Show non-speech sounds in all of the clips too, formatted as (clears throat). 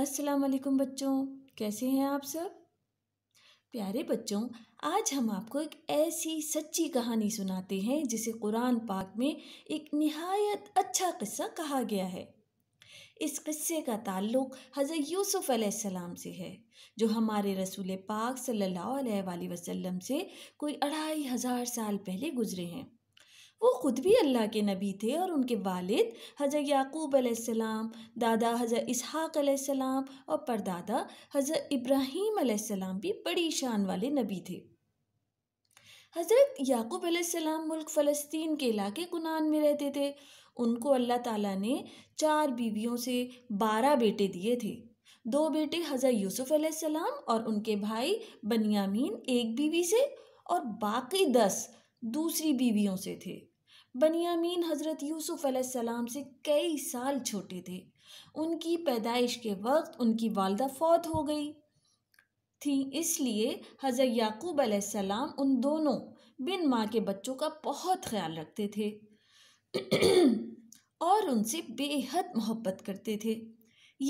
अस्सलाम वालेकुम बच्चों कैसे हैं आप सब प्यारे बच्चों आज हम आपको एक ऐसी सच्ची कहानी सुनाते हैं जिसे कुरान पाक में एक नहायत अच्छा किस्सा कहा गया है इस किस्से का ताल्लुक हज़रत यूसुफ़ अलैहिस्सलाम से है जो हमारे रसूल पाक सल्लल्लाहु अलैहि वसल्लम से कोई अढ़ाई हज़ार साल पहले गुजरे हैं वो ख़ुद भी अल्लाह के नबी थे और उनके वालिद हज़र याकूब अलैहिस्सलाम दादा हज़र इसहाक़ अलैहिस्सलाम और परदादा हज़र इब्राहीम अलैहिस्सलाम भी बड़ी शान वाले नबी थे हज़रत याकूब अलैहिस्सलाम मुल्क फ़लस्तीन के इलाके कुनान में रहते थे उनको अल्लाह ताला ने चार बीवियों से बारह बेटे दिए थे दो बेटे हज़र यूसुफ़ अलैहिस्सलाम और उनके भाई बनियामीन एक बीवी से और बाकी दस दूसरी बीवियों से थे बनियामीन हज़रत यूसुफ़ अलैहिस्सलाम से कई साल छोटे थे उनकी पैदाइश के वक्त उनकी वालदा फौत हो गई थी इसलिए हज़रत याकूब अलैहिस्सलाम उन दोनों बिन माँ के बच्चों का बहुत ख्याल रखते थे (clears throat) और उनसे बेहद मोहब्बत करते थे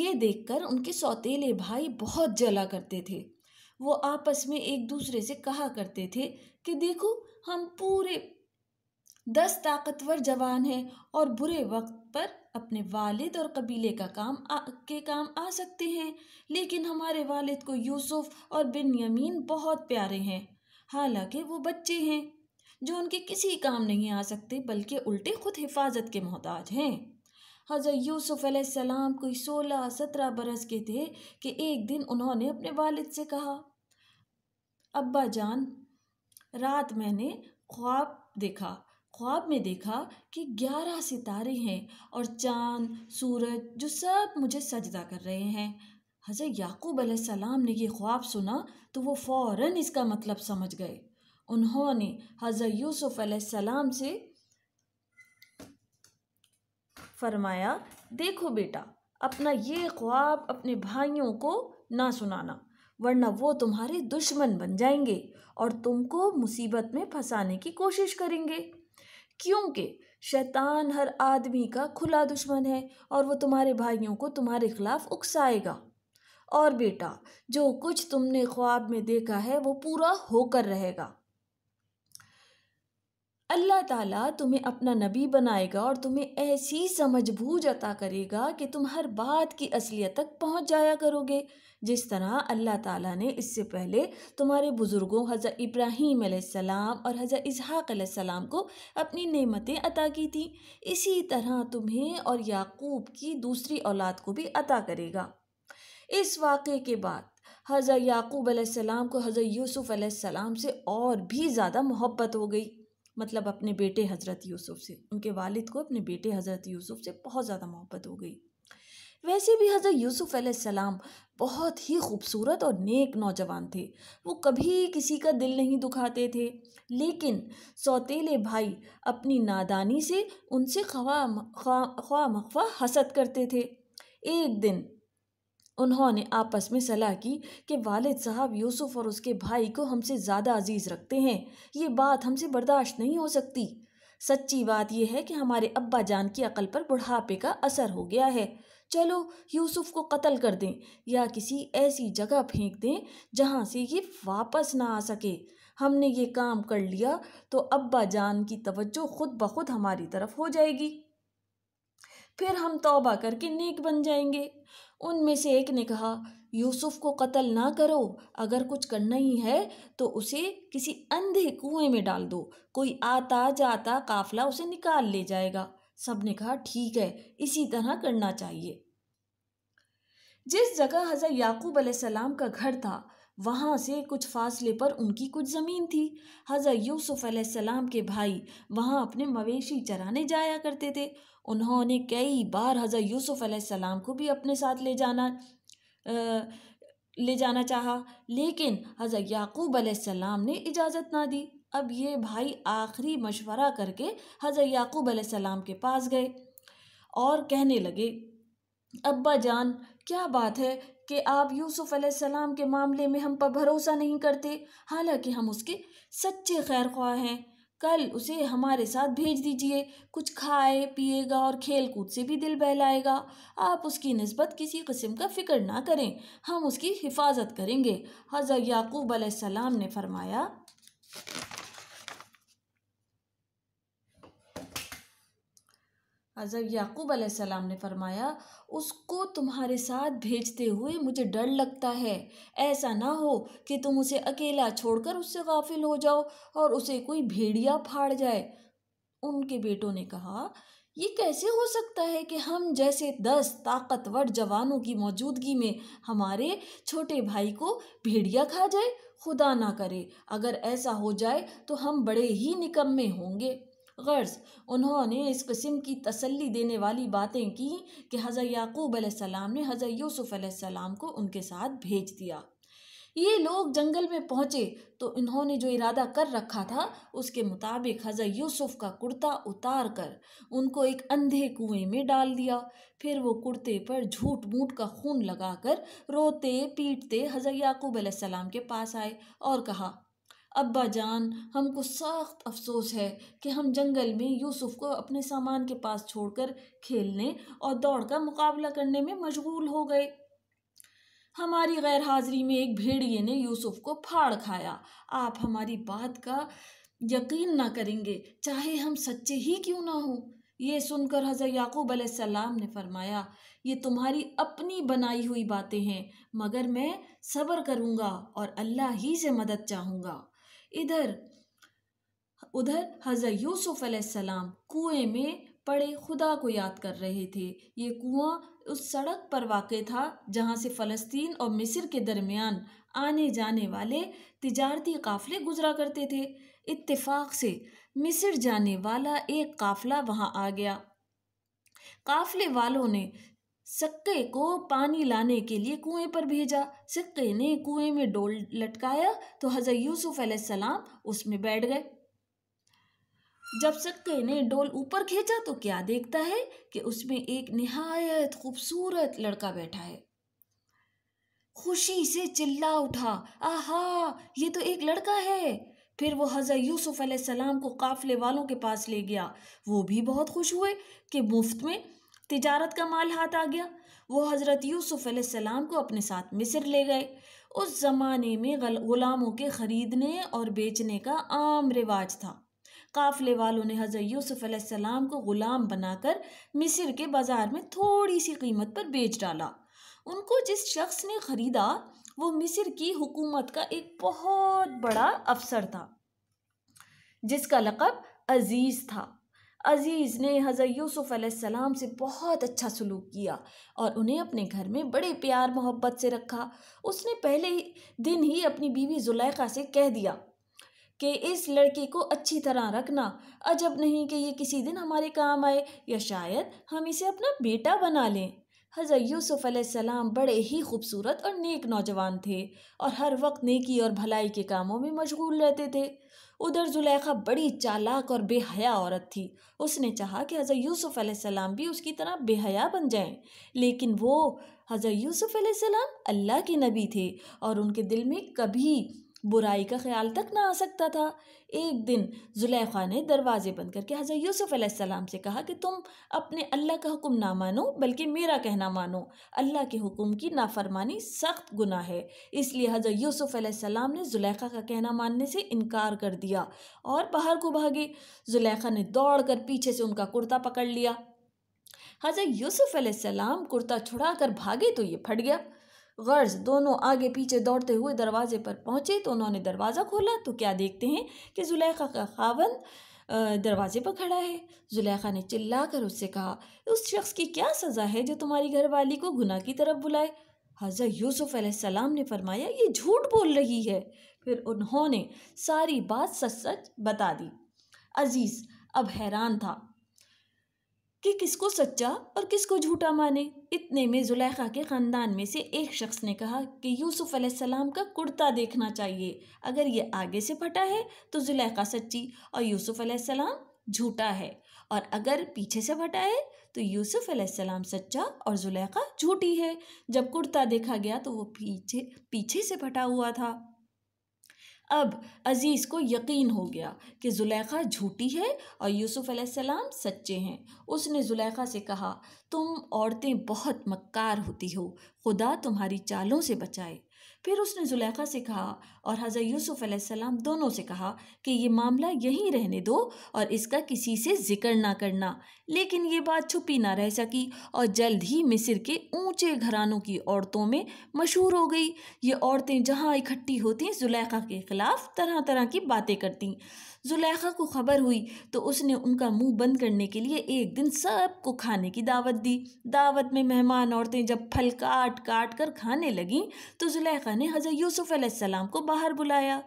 ये देखकर उनके सौतेले भाई बहुत जला करते थे वो आपस में एक दूसरे से कहा करते थे कि देखो हम पूरे दस ताकतवर जवान हैं और बुरे वक्त पर अपने वालिद और कबीले का काम आ, के काम आ सकते हैं लेकिन हमारे वालिद को यूसुफ और बिन यमीन बहुत प्यारे हैं हालांकि वो बच्चे हैं जो उनके किसी काम नहीं आ सकते बल्कि उल्टे खुद हिफाजत के मोहताज हैं हज़र यूसुफ़ सलाम कोई सोलह सत्रह बरस के थे कि एक दिन उन्होंने अपने वालिद से कहा अब्बा जान रात मैंने ख्वाब देखा ख्वाब में देखा कि ग्यारह सितारे हैं और चाँद सूरज जो सब मुझे सजदा कर रहे हैं हज़रत याकूब सलाम ने ये ख्वाब सुना तो वो फ़ौर इसका मतलब समझ गए उन्होंने हज़रत यूसुफ़ सलाम से फरमाया देखो बेटा अपना ये ख्वाब अपने भाइयों को ना सुनाना वरना वो तुम्हारे दुश्मन बन जाएंगे और तुमको मुसीबत में फंसाने की कोशिश करेंगे क्योंकि शैतान हर आदमी का खुला दुश्मन है और वो तुम्हारे भाइयों को तुम्हारे खिलाफ उकसाएगा और बेटा जो कुछ तुमने ख्वाब में देखा है वो पूरा होकर रहेगा अल्लाह ताला तुम्हें अपना नबी बनाएगा और तुम्हें ऐसी समझ बूझ अता करेगा कि तुम हर बात की असलियत तक पहुंच जाया करोगे जिस तरह अल्लाह ताला ने इससे पहले तुम्हारे बुज़ुर्गों हज़रत इब्राहीम सलाम और हज़रत इसहाक़ सलाम को अपनी नेमतें अता की थी इसी तरह तुम्हें और याकूब की दूसरी औलाद को भी अता करेगा इस वाक़े के बाद हज़रत याकूब सलाम को हज़रत यूसुफ़ सलाम से और भी ज़्यादा मोहब्बत हो गई मतलब अपने बेटे हज़रत यूसुफ़ से उनके वालिद को अपने बेटे हज़रत यूसुफ़ से बहुत ज़्यादा मोहब्बत हो गई वैसे भी हज़रत यूसुफ़ सलाम बहुत ही खूबसूरत और नेक नौजवान थे वो कभी किसी का दिल नहीं दुखाते थे लेकिन सौतेले भाई अपनी नादानी से उनसे ख्वा ख्वा हसद करते थे एक दिन उन्होंने आपस में सलाह की कि वालिद साहब यूसुफ़ और उसके भाई को हमसे ज़्यादा अजीज़ रखते हैं ये बात हमसे बर्दाश्त नहीं हो सकती सच्ची बात यह है कि हमारे अब्बा जान की अकल पर बुढ़ापे का असर हो गया है चलो यूसुफ को कत्ल कर दें या किसी ऐसी जगह फेंक दें जहाँ से ये वापस ना आ सके हमने ये काम कर लिया तो अब्बा जान की तवज्जो खुद ब खुद हमारी तरफ हो जाएगी फिर हम तौबा करके नेक बन जाएंगे उनमें से एक ने कहा यूसुफ को कत्ल ना करो अगर कुछ करना ही है तो उसे किसी अंधे कुएं में डाल दो कोई आता जाता काफला उसे निकाल ले जाएगा सब ने कहा ठीक है इसी तरह करना चाहिए जिस जगह हज़रत याकूब सलाम का घर था वहाँ से कुछ फासले पर उनकी कुछ ज़मीन थी हजर यूसुफ़ सलाम के भाई वहाँ अपने मवेशी चराने जाया करते थे उन्होंने कई बार हजर यूसुफ़ सलाम को भी अपने साथ ले जाना आ, ले जाना चाहा लेकिन हज़र याकूब सलाम ने इजाज़त ना दी अब ये भाई आखिरी मशवरा करके हज़र याकूब सलाम के पास गए और कहने लगे अब्बा जान क्या बात है कि आप यूसुफ़ सलाम के मामले में हम पर भरोसा नहीं करते हालांकि हम उसके सच्चे खैर ख्वाह हैं कल उसे हमारे साथ भेज दीजिए कुछ खाए पिएगा और खेल कूद से भी दिल बहलाएगा आप उसकी नस्बत किसी कस्म का फ़िक्र ना करें हम उसकी हिफाजत करेंगे हज़र याकूब सलाम ने फरमाया हज़र याकूब आसमाम ने फरमाया उसको तुम्हारे साथ भेजते हुए मुझे डर लगता है ऐसा ना हो कि तुम उसे अकेला छोड़कर उससे गाफिल हो जाओ और उसे कोई भेड़िया फाड़ जाए उनके बेटों ने कहा ये कैसे हो सकता है कि हम जैसे दस ताकतवर जवानों की मौजूदगी में हमारे छोटे भाई को भेड़िया खा जाए खुदा ना करे अगर ऐसा हो जाए तो हम बड़े ही निकम्मे होंगे गर्ज उन्होंने इस कस्म की तसल्ली देने वाली बातें की कि हज़र याकूब आसमाम ने हज़र यूसुफ़ सलाम को उनके साथ भेज दिया ये लोग जंगल में पहुँचे तो इन्होंने जो इरादा कर रखा था उसके मुताबिक हज़र यूसुफ़ का कुर्ता उतार कर उनको एक अंधे कुएं में डाल दिया फिर वो कुर्ते पर झूठ मूठ का खून लगाकर रोते पीटते हज़र याकूब सलाम के पास आए और कहा अब्बा जान हमको सख्त अफसोस है कि हम जंगल में यूसुफ को अपने सामान के पास छोड़कर खेलने और दौड़ का मुकाबला करने में मशगूल हो गए हमारी गैर हाजिरी में एक भेड़िए ने यूसुफ को फाड़ खाया आप हमारी बात का यकीन ना करेंगे चाहे हम सच्चे ही क्यों ना हों ये सुनकर हज़रत याकूब अलैहिस्सलाम ने फरमाया ये तुम्हारी अपनी बनाई हुई बातें हैं मगर मैं सब्र करूँगा और अल्लाह ही से मदद चाहूँगा इधर उधर हजर यूसुफ़ सलाम कुएं में पड़े खुदा को याद कर रहे थे ये कुआं उस सड़क पर वाक़ था जहाँ से फ़लस्तीन और मिस्र के दरमियान आने जाने वाले तिजारती काफ़ले गुजरा करते थे इत्तेफाक से मिस्र जाने वाला एक काफ़ला वहाँ आ गया काफ़ले वालों ने सक्के को पानी लाने के लिए कुएं पर भेजा सक्के ने कुएं में डोल लटकाया तो हज़रत यूसुफ सलाम उसमें बैठ गए जब सक्के ने डोल ऊपर खींचा तो क्या देखता है कि उसमें एक नहायत खूबसूरत लड़का बैठा है खुशी से चिल्ला उठा आहा ये तो एक लड़का है फिर वो हज़रत यूसुफ़ सलाम को काफले वालों के पास ले गया वो भी बहुत खुश हुए कि मुफ्त में तिजारत का माल हाथ आ गया वो हज़रत यूसुफ़ सलाम को अपने साथ मिस्र ले गए उस ज़माने में ग़ुलामों के ख़रीदने और बेचने का आम रिवाज था काफ़ले वालों ने हज़रत यूसुफ़ सलाम को ग़ुलाम बनाकर मिस्र के बाज़ार में थोड़ी सी कीमत पर बेच डाला उनको जिस शख्स ने ख़रीदा वो मिस्र की हुकूमत का एक बहुत बड़ा अफसर था जिसका लकब अज़ीज़ था अज़ीज़ ने हजर यूसुफ़ से बहुत अच्छा सलूक किया और उन्हें अपने घर में बड़े प्यार मोहब्बत से रखा उसने पहले ही दिन ही अपनी बीवी जुलेखा से कह दिया कि इस लड़के को अच्छी तरह रखना अजब नहीं कि ये किसी दिन हमारे काम आए या शायद हम इसे अपना बेटा बना लें हजर यूसुफ़ सलाम बड़े ही खूबसूरत और नेक नौजवान थे और हर वक्त नेकी और भलाई के कामों में मशगूल रहते थे उधर जुलेखा बड़ी चालाक और बेहया औरत थी उसने चाहा कि हजर यूसुफ अलैहिस्सलाम भी उसकी तरह बेहया बन जाएं लेकिन वो हजर यूसुफ अलैहिस्सलाम अल्लाह के नबी थे और उनके दिल में कभी बुराई का ख्याल तक ना आ सकता था एक दिन जुलेखा ने दरवाजे बंद करके हज़रत यूसुफ़ अलैहिस्सलाम से कहा कि तुम अपने अल्लाह का हुक्म ना मानो बल्कि मेरा कहना मानो अल्लाह के हुक्म की नाफरमानी सख्त गुना है इसलिए हज़रत यूसुफ़ अलैहिस्सलाम ने जुलेखा का कहना मानने से इनकार कर दिया और बाहर को भागे जुलेखा ने दौड़ कर पीछे से उनका कुर्ता पकड़ लिया हज़रत यूसुफ़ अलैहिस्सलाम कुर्ता छुड़ा कर भागे तो ये फट गया गर्ज दोनों आगे पीछे दौड़ते हुए दरवाजे पर पहुंचे तो उन्होंने दरवाज़ा खोला तो क्या देखते हैं कि जुलेखा का खावन दरवाजे पर खड़ा है जुलेखा ने चिल्लाकर उससे कहा उस शख्स की क्या सज़ा है जो तुम्हारी घरवाली को गुनाह की तरफ बुलाए हज़रत यूसुफ़ अलैहिस्सलाम ने फरमाया ये झूठ बोल रही है फिर उन्होंने सारी बात सच सच बता दी अजीज़ अब हैरान था कि किसको सच्चा और किसको झूठा माने इतने में जुलेखा के ख़ानदान में से एक शख्स ने कहा कि यूसुफ अलैहिस्सलाम का कुर्ता देखना चाहिए अगर ये आगे से फटा है तो जुलेखा सच्ची और यूसुफ अलैहिस्सलाम झूठा है और अगर पीछे से फटा है तो यूसुफ अलैहिस्सलाम सच्चा और जुलेखा झूठी है जब कुर्ता देखा गया तो वो पीछे पीछे से फटा हुआ था अब अज़ीज़ को यकीन हो गया कि जुलेखा झूठी है और यूसुफ़ अलैहिस्सलाम सच्चे हैं उसने जुलेखा से कहा तुम औरतें बहुत मक्कार होती हो खुदा तुम्हारी चालों से बचाए फिर उसने जुलेखा से कहा और हज़रत यूसुफ़ अलैहिस्सलाम दोनों से कहा कि ये मामला यहीं रहने दो और इसका किसी से जिक्र ना करना लेकिन ये बात छुपी ना रह सकी और जल्द ही मिस्र के ऊंचे घरानों की औरतों में मशहूर हो गई ये औरतें जहाँ इकट्ठी होती जुलेखा के ख़िलाफ़ तरह तरह की बातें करती जुलैखा को खबर हुई तो उसने उनका मुंह बंद करने के लिए एक दिन सबको खाने की दावत दी दावत में मेहमान औरतें जब फल काट काट कर खाने लगीं तो जुलैखा ने हज़रत यूसुफ़ अलैहिस्सलाम को बाहर बुलाया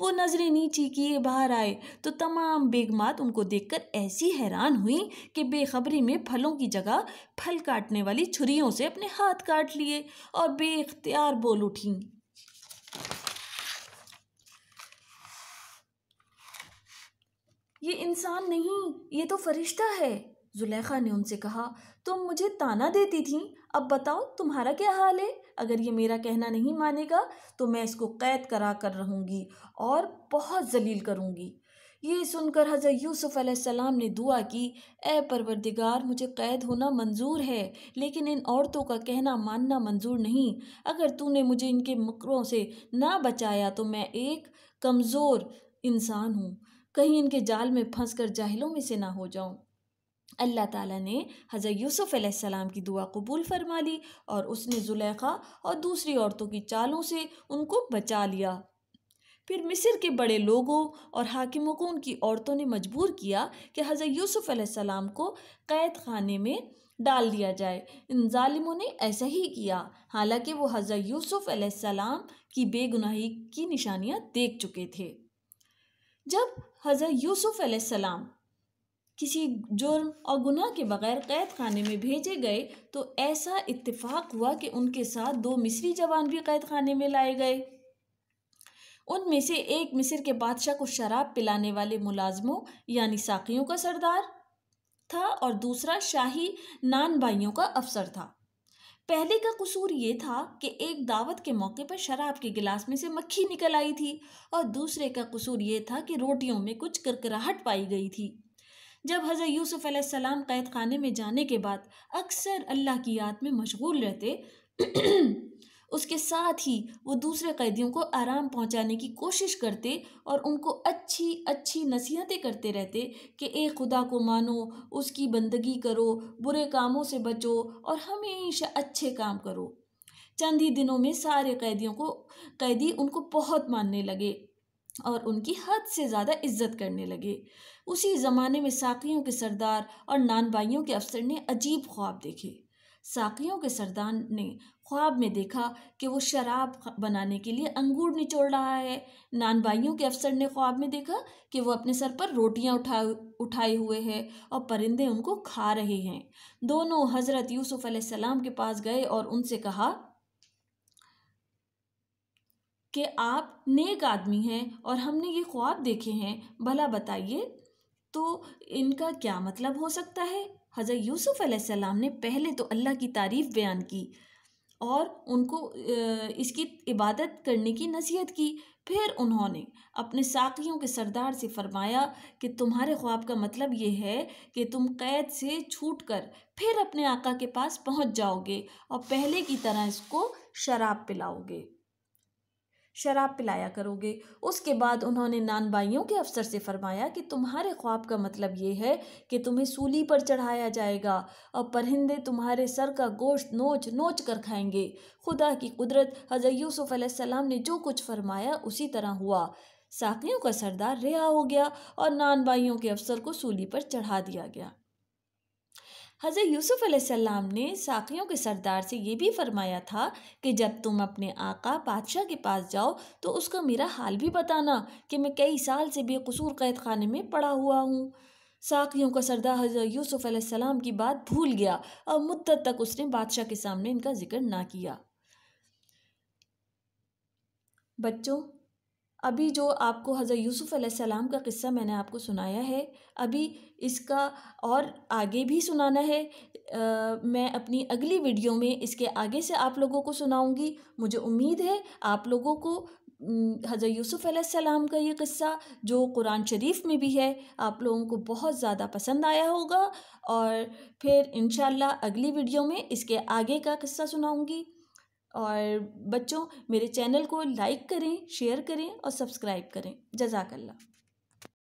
वो नज़रें नीचे किए बाहर आए तो तमाम बेगमात उनको देखकर ऐसी हैरान हुई कि बेखबरी में फलों की जगह फल काटने वाली छुरियों से अपने हाथ काट लिए और बेख्तियार बोल उठी ये इंसान नहीं ये तो फरिश्ता है जुलेखा ने उनसे कहा तुम मुझे ताना देती थी अब बताओ तुम्हारा क्या हाल है अगर ये मेरा कहना नहीं मानेगा तो मैं इसको कैद करा कर रहूँगी और बहुत जलील करूँगी ये सुनकर हज़र यूसुफ अलैहिस्सलाम ने दुआ की ए परवरदिगार मुझे कैद होना मंजूर है लेकिन इन औरतों का कहना मानना मंजूर नहीं अगर तूने मुझे इनके मकरों से ना बचाया तो मैं एक कमज़ोर इंसान हूँ कहीं इनके जाल में फंस कर जाहिलों में से ना हो जाऊँ अल्लाह ताला ने हज़रत यूसुफ़ अलैहिस्सलाम की दुआ कबूल फरमा ली और उसने जुलेखा और दूसरी औरतों की चालों से उनको बचा लिया फिर मिस्र के बड़े लोगों और हाकिमों को उनकी औरतों ने मजबूर किया कि हज़रत यूसुफ़ अलैहिस्सलाम को कैद खाने में डाल दिया जाए इन ालिमों ने ऐसा ही किया हालांकि वो हज़रत यूसुफ़ अलैहिस्सलाम की बेगुनाही की निशानियाँ देख चुके थे जब हज़र यूसुफ़ सलाम किसी जुर्म और गुनाह के बगैर कैद खाने में भेजे गए तो ऐसा इत्तेफाक हुआ कि उनके साथ दो मिस्री जवान भी कैद खाने में लाए गए उनमें से एक मिस्र के बादशाह को शराब पिलाने वाले मुलाजमों यानी साकियों का सरदार था और दूसरा शाही नान भाइयों का अफसर था पहले का कसूर ये था कि एक दावत के मौके पर शराब के गिलास में से मक्खी निकल आई थी और दूसरे का कसूर ये था कि रोटियों में कुछ करकराहट पाई गई थी जब हज़रत यूसुफ कैद खाने में जाने के बाद अक्सर अल्लाह की याद में मशगूल रहते उसके साथ ही वो दूसरे कैदियों को आराम पहुंचाने की कोशिश करते और उनको अच्छी अच्छी नसीहतें करते रहते कि ए खुदा को मानो उसकी बंदगी करो बुरे कामों से बचो और हमेशा अच्छे काम करो चंद ही दिनों में सारे कैदियों को कैदी उनको बहुत मानने लगे और उनकी हद से ज़्यादा इज्जत करने लगे उसी ज़माने में साकियों के सरदार और नानबाइयों के अफसर ने अजीब ख्वाब देखे साकियों के सरदार ने ख्वाब में देखा कि वो शराब बनाने के लिए अंगूर निचोड़ रहा है नानबाइयों के अफसर ने ख्वाब में देखा कि वो अपने सर पर रोटियां उठा उठाए हुए हैं और परिंदे उनको खा रहे हैं दोनों हज़रत यूसुफ़ सलाम के पास गए और उनसे कहा कि आप नेक आदमी हैं और हमने ये ख्वाब देखे हैं भला बताइए तो इनका क्या मतलब हो सकता है हज़रत यूसुफ़ अलैहिस्सलाम ने पहले तो अल्लाह की तारीफ़ बयान की और उनको इसकी इबादत करने की नसीहत की फिर उन्होंने अपने साथियों के सरदार से फरमाया कि तुम्हारे ख्वाब का मतलब ये है कि तुम कैद से छूट कर फिर अपने आका के पास पहुंच जाओगे और पहले की तरह इसको शराब पिलाओगे शराब पिलाया करोगे उसके बाद उन्होंने नानबाइयों के अफसर से फरमाया कि तुम्हारे ख्वाब का मतलब ये है कि तुम्हें सूली पर चढ़ाया जाएगा और परिंदे तुम्हारे सर का गोश्त नोच नोच कर खाएंगे खुदा की कुदरत हज़र यूसुफ़ ने जो कुछ फरमाया उसी तरह हुआ साकियों का सरदार रिहा हो गया और नानबाइयों के अफसर को सूली पर चढ़ा दिया गया हज़रत यूसुफ़ अलैहिस्सलाम ने साखियों के सरदार से ये भी फरमाया था कि जब तुम अपने आका बादशाह के पास जाओ तो उसका मेरा हाल भी बताना कि मैं कई साल से कसूर कैद खाने में पड़ा हुआ हूँ साखियों का सरदार हजरत यूसुफ़ अलैहिस्सलाम की बात भूल गया और मुद्दत तक उसने बादशाह के सामने इनका जिक्र ना किया बच्चों अभी जो आपको हज़रत यूसुफ़ सलाम का किस्सा मैंने आपको सुनाया है अभी इसका और आगे भी सुनाना है आ, मैं अपनी अगली वीडियो में इसके आगे से आप लोगों को सुनाऊंगी मुझे उम्मीद है आप लोगों को हज़रत यूसुफ़ सलाम का ये किस्सा जो कुरान शरीफ में भी है आप लोगों को बहुत ज़्यादा पसंद आया होगा और फिर इन अगली वीडियो में इसके आगे का किस्सा सुनाऊँगी और बच्चों मेरे चैनल को लाइक करें शेयर करें और सब्सक्राइब करें जज़ाकल्ला